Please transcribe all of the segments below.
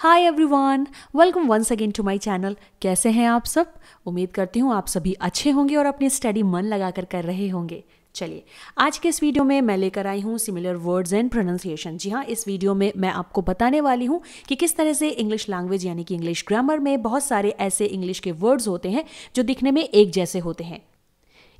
hi everyone welcome once again to my channel कैसे हैं आप सब उम्मीद करती हूँ आप सभी अच्छे होंगे और अपनी स्टडी मन लगाकर कर रहे होंगे चलिए आज के इस वीडियो में मैं लेकर आई हूँ सिमिलर वर्ड्स एंड प्रोनाउंसिएशन जी हाँ इस वीडियो में मैं आपको बताने वाली हूँ कि किस तरह से इंग्लिश लैंग्वेज यानी कि इंग्लिश ग्रामर में बहुत सारे ऐसे इंग्लिश के वर्ड्स होते हैं जो दिखने में एक जैसे होते हैं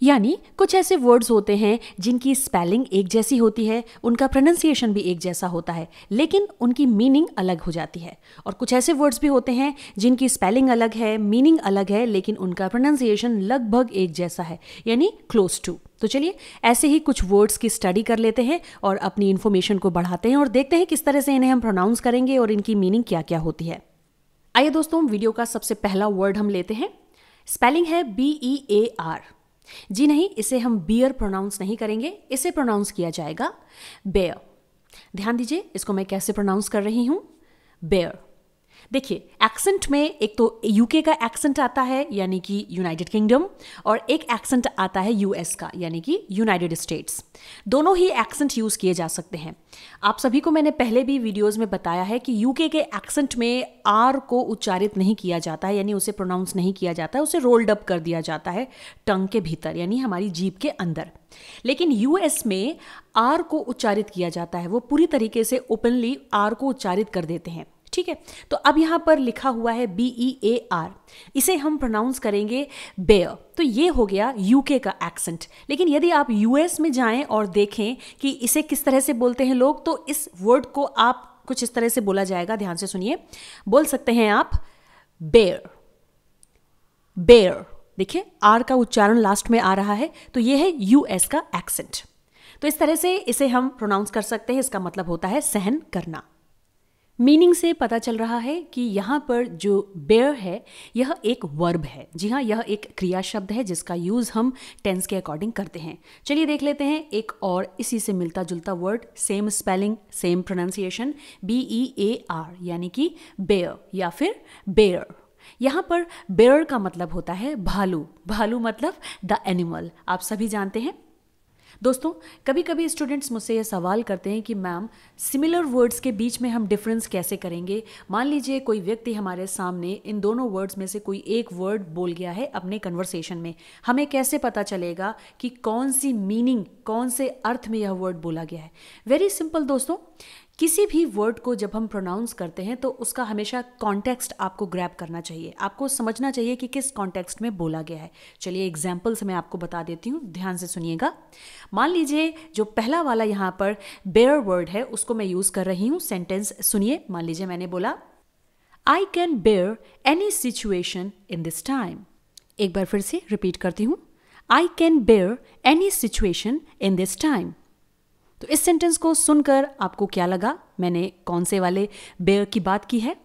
यानी कुछ ऐसे वर्ड्स होते हैं जिनकी स्पेलिंग एक जैसी होती है उनका प्रोनंसिएशन भी एक जैसा होता है लेकिन उनकी मीनिंग अलग हो जाती है और कुछ ऐसे वर्ड्स भी होते हैं जिनकी स्पेलिंग अलग है मीनिंग अलग है लेकिन उनका प्रोनंसिएशन लगभग एक जैसा है यानी क्लोज टू तो चलिए ऐसे ही कुछ वर्ड्स की स्टडी कर लेते हैं और अपनी इन्फॉर्मेशन को बढ़ाते हैं और देखते हैं किस तरह से इन्हें हम प्रोनाउंस करेंगे और इनकी मीनिंग क्या क्या होती है आइए दोस्तों वीडियो का सबसे पहला वर्ड हम लेते हैं स्पेलिंग है B E A R G नहीं इसे हम बियर प्रोनाउंस नहीं करेंगे इसे प्रोनाउंस किया जाएगा बेयर ध्यान दीजिए इसको मैं कैसे प्रोनाउंस कर रही हूं बेयर देखिए एक्सेंट में एक तो यूके का एक्सेंट आता है यानी कि यूनाइटेड किंगडम और एक एक्सेंट आता है यूएस का यानी कि यूनाइटेड स्टेट्स दोनों ही एक्सेंट यूज़ किए जा सकते हैं आप सभी को मैंने पहले भी वीडियोस में बताया है कि यूके के एक्सेंट में आर को उच्चारित नहीं किया जाता है यानी उसे प्रोनाउंस नहीं किया जाता है उसे रोल्ड अप कर दिया जाता है टंग के भीतर यानी हमारी जीप के अंदर लेकिन यूएस में आर को उच्चारित किया जाता है वो पूरी तरीके से ओपनली आर को उच्चारित कर देते हैं ठीक है तो अब यहां पर लिखा हुआ है बी ई ए आर इसे हम प्रोनाउंस करेंगे बेयर तो ये हो गया यूके का एक्सेंट लेकिन यदि आप यूएस में जाएं और देखें कि इसे किस तरह से बोलते हैं लोग तो इस वर्ड को आप कुछ इस तरह से बोला जाएगा ध्यान से सुनिए बोल सकते हैं आप बेयर बेयर देखिए आर का उच्चारण लास्ट में आ रहा है तो यह है यूएस का एक्सेंट तो इस तरह से इसे हम प्रोनाउंस कर सकते हैं इसका मतलब होता है सहन करना मीनिंग से पता चल रहा है कि यहाँ पर जो बेयर है यह एक वर्ब है जी हाँ यह एक क्रिया शब्द है जिसका यूज़ हम टेंस के अकॉर्डिंग करते हैं चलिए देख लेते हैं एक और इसी से मिलता जुलता word same spelling same pronunciation B E A R यानी कि बेयर या फिर बेयर यहाँ पर बेयर का मतलब होता है भालू भालू मतलब द एनिमल आप सभी जानते हैं दोस्तों कभी कभी स्टूडेंट्स मुझसे ये सवाल करते हैं कि मैम सिमिलर वर्ड्स के बीच में हम डिफरेंस कैसे करेंगे मान लीजिए कोई व्यक्ति हमारे सामने इन दोनों वर्ड्स में से कोई एक वर्ड बोल गया है अपने कन्वर्सेशन में हमें कैसे पता चलेगा कि कौन सी मीनिंग कौन से अर्थ में यह वर्ड बोला गया है वेरी सिंपल दोस्तों किसी भी वर्ड को जब हम प्रोनाउंस करते हैं तो उसका हमेशा कॉन्टेक्स्ट आपको ग्रैब करना चाहिए आपको समझना चाहिए कि किस कॉन्टेक्स्ट में बोला गया है चलिए एग्जाम्पल्स मैं आपको बता देती हूँ ध्यान से सुनिएगा मान लीजिए जो पहला वाला यहाँ पर बेयर वर्ड है उसको मैं यूज़ कर रही हूँ सेंटेंस सुनिए मान लीजिए मैंने बोला I can bear any situation in this time एक बार फिर से रिपीट करती हूँ I can bear any situation in this time तो इस सेंटेंस को सुनकर आपको क्या लगा मैंने कौन से वाले बेयर की बात की है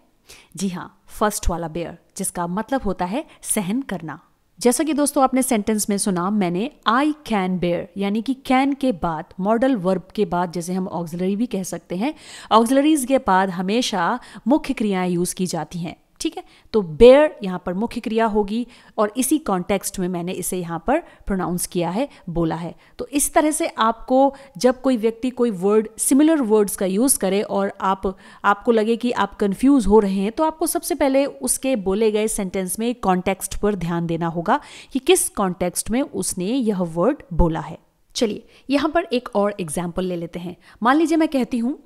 जी हाँ फर्स्ट वाला बेयर जिसका मतलब होता है सहन करना जैसा कि दोस्तों आपने सेंटेंस में सुना मैंने आई कैन बेयर यानी कि कैन के बाद मॉडल वर्ब के बाद जैसे हम ऑक्सिलरी भी कह सकते हैं ऑक्सिलरीज के बाद हमेशा मुख्य क्रियाएं यूज की जाती हैं ठीक है तो बेयर यहाँ पर मुख्य क्रिया होगी और इसी कॉन्टेक्स्ट में मैंने इसे यहाँ पर प्रोनाउंस किया है बोला है तो इस तरह से आपको जब कोई व्यक्ति कोई वर्ड सिमिलर वर्ड्स का यूज़ करे और आप आपको लगे कि आप कंफ्यूज हो रहे हैं तो आपको सबसे पहले उसके बोले गए सेंटेंस में कॉन्टेक्स्ट पर ध्यान देना होगा कि किस कॉन्टेक्स्ट में उसने यह वर्ड बोला है चलिए यहाँ पर एक और एग्जाम्पल ले लेते हैं मान लीजिए मैं कहती हूँ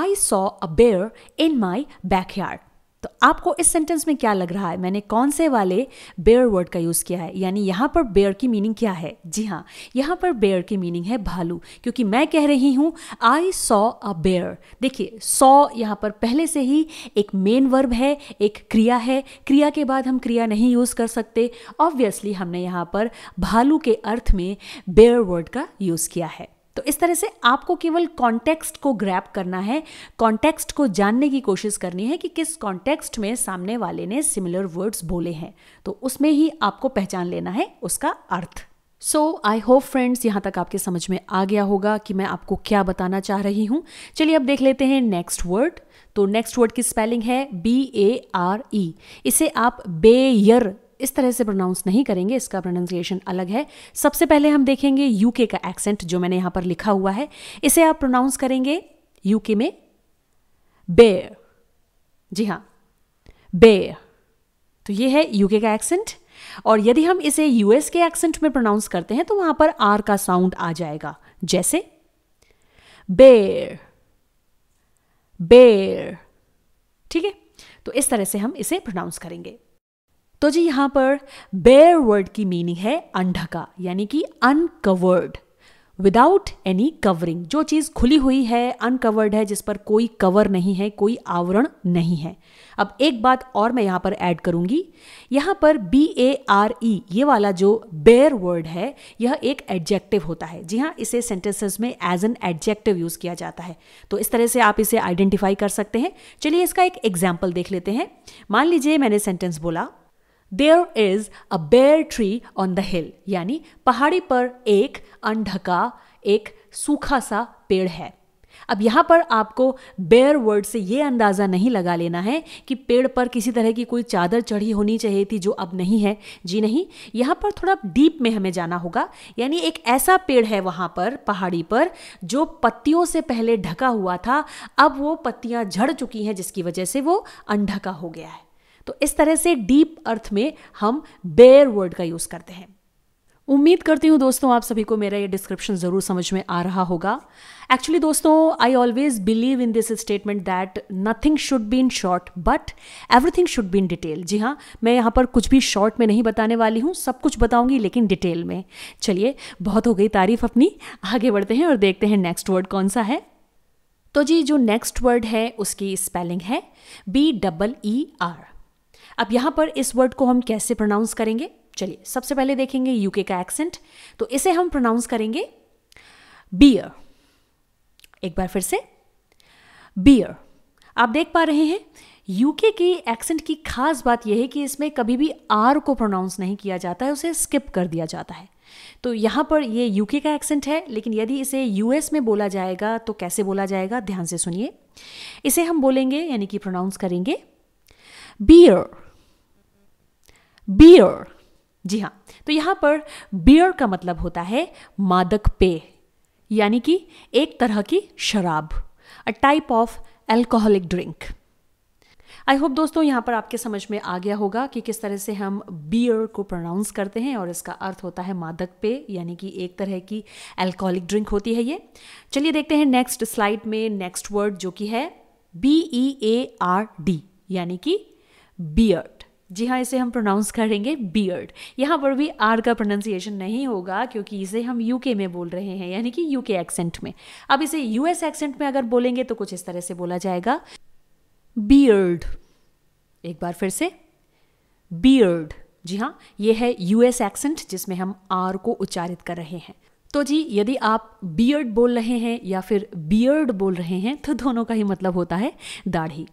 I saw a bear in my backyard तो आपको इस सेंटेंस में क्या लग रहा है मैंने कौन से वाले बेयर वर्ड का यूज़ किया है यानी यहाँ पर बेयर की मीनिंग क्या है जी हाँ यहाँ पर बेयर की मीनिंग है भालू क्योंकि मैं कह रही हूँ आई सॉ अ बेयर देखिए सॉ यहाँ पर पहले से ही एक मेन वर्ब है एक क्रिया है क्रिया के बाद हम क्रिया नहीं यूज़ कर सकते ऑब्वियसली हमने यहाँ पर भालू के अर्थ में बेयर वर्ड का यूज़ किया है तो इस तरह से आपको केवल कॉन्टेक्स्ट को ग्रैप करना है कॉन्टेक्स्ट को जानने की कोशिश करनी है कि किस कॉन्टेक्स्ट में सामने वाले ने सिमिलर वर्ड्स बोले हैं तो उसमें ही आपको पहचान लेना है उसका अर्थ सो आई होप फ्रेंड्स यहां तक आपके समझ में आ गया होगा कि मैं आपको क्या बताना चाह रही हूं चलिए अब देख लेते हैं नेक्स्ट वर्ड तो नेक्स्ट वर्ड की स्पेलिंग है बी ए आर ई इसे आप बेयर इस तरह से प्रोनाउंस नहीं करेंगे इसका प्रोनाउंसिएशन अलग है सबसे पहले हम देखेंगे यूके का एक्सेंट जो मैंने यहां पर लिखा हुआ है इसे आप प्रोनाउंस करेंगे यूके में बे जी हां बेयर तो ये है यूके का एक्सेंट और यदि हम इसे यूएस के एक्सेंट में प्रोनाउंस करते हैं तो वहां पर आर का साउंड आ जाएगा जैसे बेर बेर ठीक है तो इस तरह से हम इसे प्रोनाउंस करेंगे तो जी यहाँ पर बेयर वर्ड की मीनिंग है अंढका यानी कि अनकवर्ड विदाउट एनी कवरिंग जो चीज़ खुली हुई है अनकवर्ड है जिस पर कोई कवर नहीं है कोई आवरण नहीं है अब एक बात और मैं यहाँ पर ऐड करूँगी यहाँ पर बी ए आर ई ये वाला जो बेयर वर्ड है यह एक एडजेक्टिव होता है जी हाँ इसे सेंटेंसेस में एज एन एडजेक्टिव यूज़ किया जाता है तो इस तरह से आप इसे आइडेंटिफाई कर सकते हैं चलिए इसका एक एग्जाम्पल देख लेते हैं मान लीजिए मैंने सेंटेंस बोला there is a bare tree on the hill यानी पहाड़ी पर एक अनढका एक सूखा सा पेड़ है अब यहाँ पर आपको बेयर वर्ड से ये अंदाज़ा नहीं लगा लेना है कि पेड़ पर किसी तरह की कोई चादर चढ़ी होनी चाहिए थी जो अब नहीं है जी नहीं यहाँ पर थोड़ा डीप में हमें जाना होगा यानी एक ऐसा पेड़ है वहाँ पर पहाड़ी पर जो पत्तियों से पहले ढका हुआ था अब वो पत्तियाँ झड़ चुकी हैं जिसकी वजह से वो अनढका हो गया है तो इस तरह से डीप अर्थ में हम बेयर वर्ड का यूज़ करते हैं उम्मीद करती हूँ दोस्तों आप सभी को मेरा ये डिस्क्रिप्शन ज़रूर समझ में आ रहा होगा एक्चुअली दोस्तों I always believe in this statement that nothing should be in short but everything should be in detail जी हाँ मैं यहाँ पर कुछ भी शॉर्ट में नहीं बताने वाली हूँ सब कुछ बताऊंगी लेकिन डिटेल में चलिए बहुत हो गई तारीफ अपनी आगे बढ़ते हैं और देखते हैं नेक्स्ट वर्ड कौन सा है तो जी जो नेक्स्ट वर्ड है उसकी स्पेलिंग है बी डबल ई आर अब यहां पर इस वर्ड को हम कैसे प्रोनाउंस करेंगे चलिए सबसे पहले देखेंगे यूके का एक्सेंट तो इसे हम प्रोनाउंस करेंगे बियर एक बार फिर से बियर आप देख पा रहे हैं यूके की एक्सेंट की खास बात यह है कि इसमें कभी भी आर को प्रोनाउंस नहीं किया जाता है उसे स्किप कर दिया जाता है तो यहां पर यह यूके का एक्सेंट है लेकिन यदि इसे यूएस में बोला जाएगा तो कैसे बोला जाएगा ध्यान से सुनिए इसे हम बोलेंगे यानी कि प्रोनाउंस करेंगे बियर बियर जी हाँ तो यहाँ पर बियर का मतलब होता है मादक पेय यानी कि एक तरह की शराब a type of alcoholic drink I hope दोस्तों यहाँ पर आपके समझ में आ गया होगा कि किस तरह से हम बियर को प्रोनाउंस करते हैं और इसका अर्थ होता है मादक पेय यानी कि एक तरह की एल्कोहलिक ड्रिंक होती है ये चलिए देखते हैं नेक्स्ट स्लाइड में नेक्स्ट वर्ड जो कि है B E A R D यानी कि बियर जी हाँ इसे हम प्रोनाउंस करेंगे बियर्ड यहाँ पर भी आर का प्रोनाउंसिएशन नहीं होगा क्योंकि इसे हम यूके में बोल रहे हैं यानी कि यूके एक्सेंट में अब इसे यूएस एक्सेंट में अगर बोलेंगे तो कुछ इस तरह से बोला जाएगा बियर्ड एक बार फिर से बियर्ड जी हाँ ये है यूएस एक्सेंट जिसमें हम आर को उच्चारित कर रहे हैं तो जी यदि आप बियर्ड बोल रहे हैं या फिर बियर्ड बोल रहे हैं तो दोनों का ही मतलब होता है दाढ़ी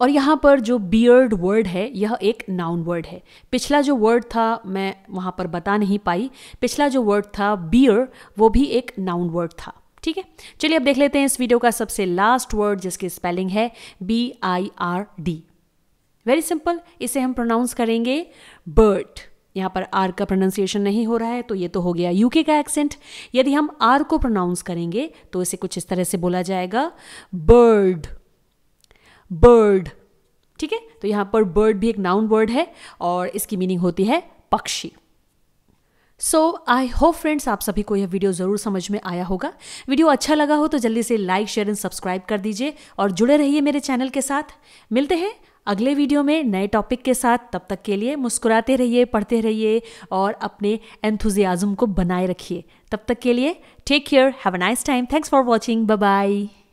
और यहाँ पर जो बियर्ड वर्ड है यह एक नाउन वर्ड है पिछला जो वर्ड था मैं वहाँ पर बता नहीं पाई पिछला जो वर्ड था बियर वो भी एक नाउन वर्ड था ठीक है चलिए अब देख लेते हैं इस वीडियो का सबसे लास्ट वर्ड जिसकी स्पेलिंग है B I R D very simple इसे हम प्रोनाउंस करेंगे बर्ड यहाँ पर आर का प्रोनाउंसिएशन नहीं हो रहा है तो ये तो हो गया यूके का एक्सेंट यदि हम आर को प्रोनाउंस करेंगे तो इसे कुछ इस तरह से बोला जाएगा बर्ड बर्ड ठीक है तो यहाँ पर बर्ड भी एक नाउन वर्ड है और इसकी मीनिंग होती है पक्षी सो आई होप फ्रेंड्स आप सभी को यह वीडियो ज़रूर समझ में आया होगा वीडियो अच्छा लगा हो तो जल्दी से लाइक शेयर एंड सब्सक्राइब कर दीजिए और जुड़े रहिए मेरे चैनल के साथ मिलते हैं अगले वीडियो में नए टॉपिक के साथ तब तक के लिए मुस्कुराते रहिए पढ़ते रहिए और अपने एंथुजियाज़म को बनाए रखिए तब तक के लिए take care have a nice time thanks for watching bye